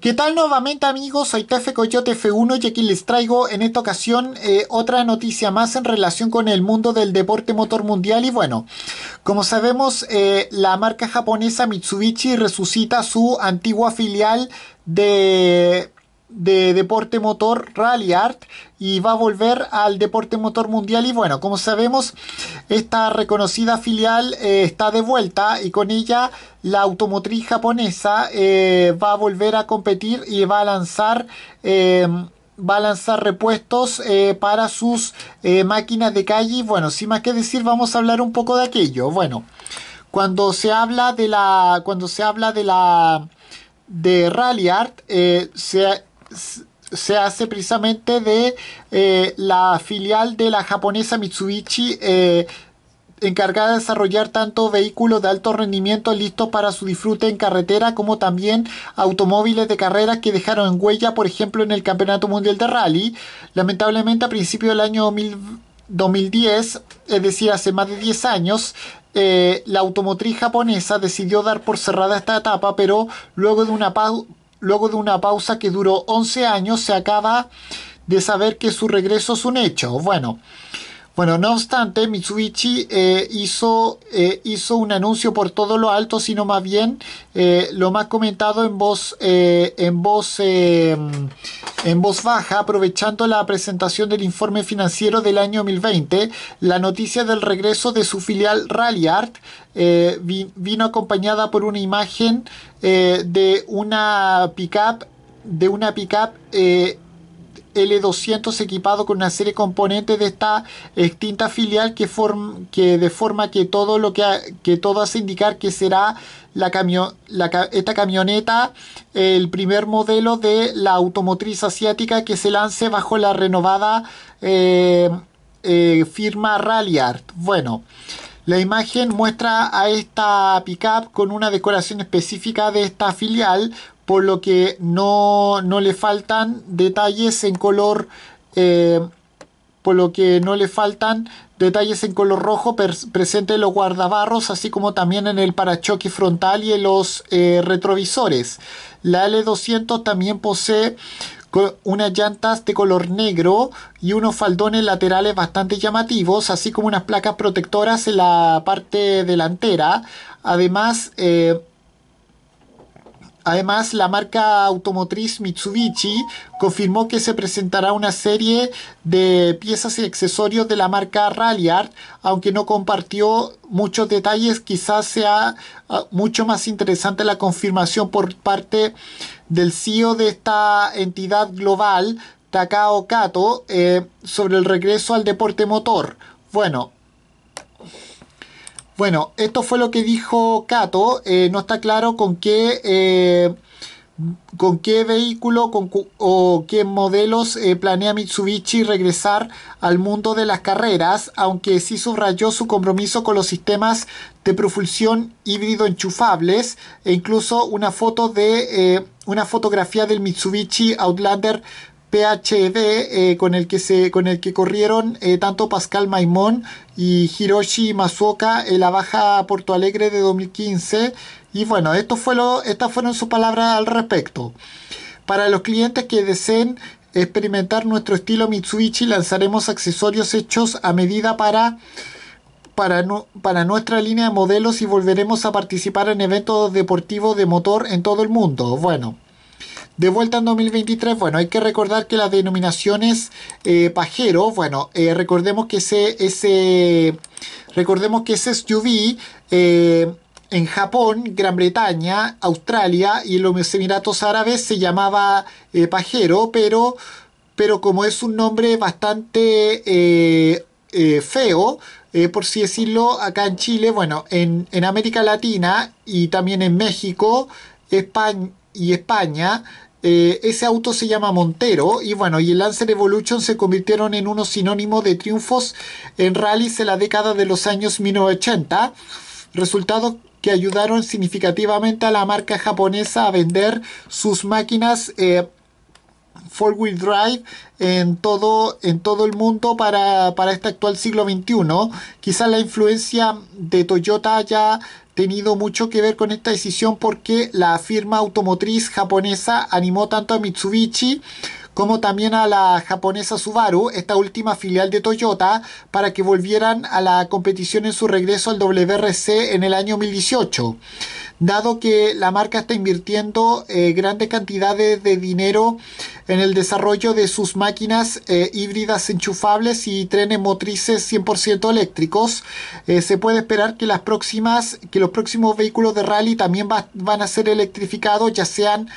¿Qué tal nuevamente amigos? Soy Tefe Coyote F1 y aquí les traigo en esta ocasión eh, otra noticia más en relación con el mundo del deporte motor mundial y bueno, como sabemos eh, la marca japonesa Mitsubishi resucita su antigua filial de de deporte motor rally art y va a volver al deporte motor mundial y bueno como sabemos esta reconocida filial eh, está de vuelta y con ella la automotriz japonesa eh, va a volver a competir y va a lanzar eh, va a lanzar repuestos para sus máquinas de calle. Y bueno, sin más que decir, vamos a hablar un poco de aquello. Bueno, cuando se habla de la. Cuando se habla de la. de Rally Art, se, se hace precisamente de eh, la filial de la japonesa Mitsubishi eh, encargada de desarrollar tanto vehículos de alto rendimiento listos para su disfrute en carretera como también automóviles de carrera que dejaron huella, por ejemplo, en el Campeonato Mundial de Rally. Lamentablemente, a principios del año 2010, es decir, hace más de 10 años, eh, la automotriz japonesa decidió dar por cerrada esta etapa, pero luego de una pausa luego de una pausa que duró 11 años, se acaba de saber que su regreso es un hecho. Bueno, bueno, no obstante, Mitsubishi eh, hizo, eh, hizo un anuncio por todo lo alto, sino más bien eh, lo más comentado en voz, en, voz, en voz baja, aprovechando la presentación del informe financiero del año 2020. La noticia del regreso de su filial Rallyart vino acompañada por una imagen de una pickup de una pickup L200 equipado con una serie de componentes de esta extinta filial que, que de forma que todo lo que, todo hace indicar que será la esta camioneta el primer modelo de la automotriz asiática que se lance bajo la renovada eh, eh, firma Rallyart. Bueno, la imagen muestra a esta pickup con una decoración específica de esta filial por lo que no, le faltan detalles en color eh, por lo que no le faltan detalles en color rojo presente en los guardabarros, así como también en el parachoque frontal y en los eh, retrovisores. La L200 también posee unas llantas de color negro y unos faldones laterales bastante llamativos, así como unas placas protectoras en la parte delantera. Además, eh, Además, la marca automotriz Mitsubishi confirmó que se presentará una serie de piezas y accesorios de la marca Rallyard, aunque no compartió muchos detalles, quizás sea ah, mucho más interesante la confirmación por parte del CEO de esta entidad global, Takao Kato, eh, sobre el regreso al deporte motor. Bueno, bueno, esto fue lo que dijo Kato, eh, no está claro con qué, eh, con qué vehículo o qué modelos eh, planea Mitsubishi regresar al mundo de las carreras, aunque sí subrayó su compromiso con los sistemas de propulsión híbrido enchufables e incluso una foto de una fotografía del Mitsubishi Outlander PHD eh, con, el que se, con el que corrieron eh, tanto Pascal Maimón y Hiroshi Masuoka en la baja Porto Alegre de 2015. Y bueno, esto estas fueron sus palabras al respecto. Para los clientes que deseen experimentar nuestro estilo Mitsubishi, lanzaremos accesorios hechos a medida para para, para, nuestra línea de modelos y volveremos a participar en eventos deportivos de motor en todo el mundo. Bueno, de vuelta en 2023, bueno, hay que recordar que las denominaciones eh, pajero, bueno, eh, recordemos que ese, ese, recordemos que ese SUV eh, en Japón, Gran Bretaña, Australia y los Emiratos Árabes se llamaba pajero, pero, pero como es un nombre bastante feo, por si decirlo, acá en Chile, bueno, en, en América Latina y también en México, España, y España, eh, ese auto se llama Montero y bueno, y el Lancer Evolution se convirtieron en uno sinónimo de triunfos en rallies en la década de los años 1980, resultados que ayudaron significativamente a la marca japonesa a vender sus máquinas eh, four wheel drive en todo, en todo el mundo para, para este actual siglo XXI. Quizás la influencia de Toyota haya tenido mucho que ver con esta decisión porque la firma automotriz japonesa animó tanto a Mitsubishi como también a la japonesa Subaru, esta última filial de Toyota, para que volvieran a la competición en su regreso al WRC en el año 2018. Dado que la marca está invirtiendo eh, grandes cantidades de dinero en el desarrollo de sus máquinas eh, híbridas enchufables y trenes motrices 100% eléctricos. Eh, se puede esperar que, las próximas, que los próximos vehículos de rally también van a ser electrificados, ya sean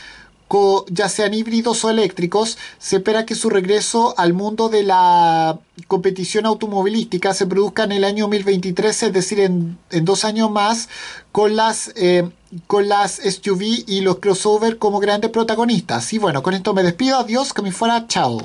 ya sean híbridos o eléctricos, se espera que su regreso al mundo de la competición automovilística se produzca en el año 2023, es decir, en, dos años más, con las eh, con las SUV y los crossover como grandes protagonistas. Y bueno, con esto me despido. Adiós, que me fuera. Chao.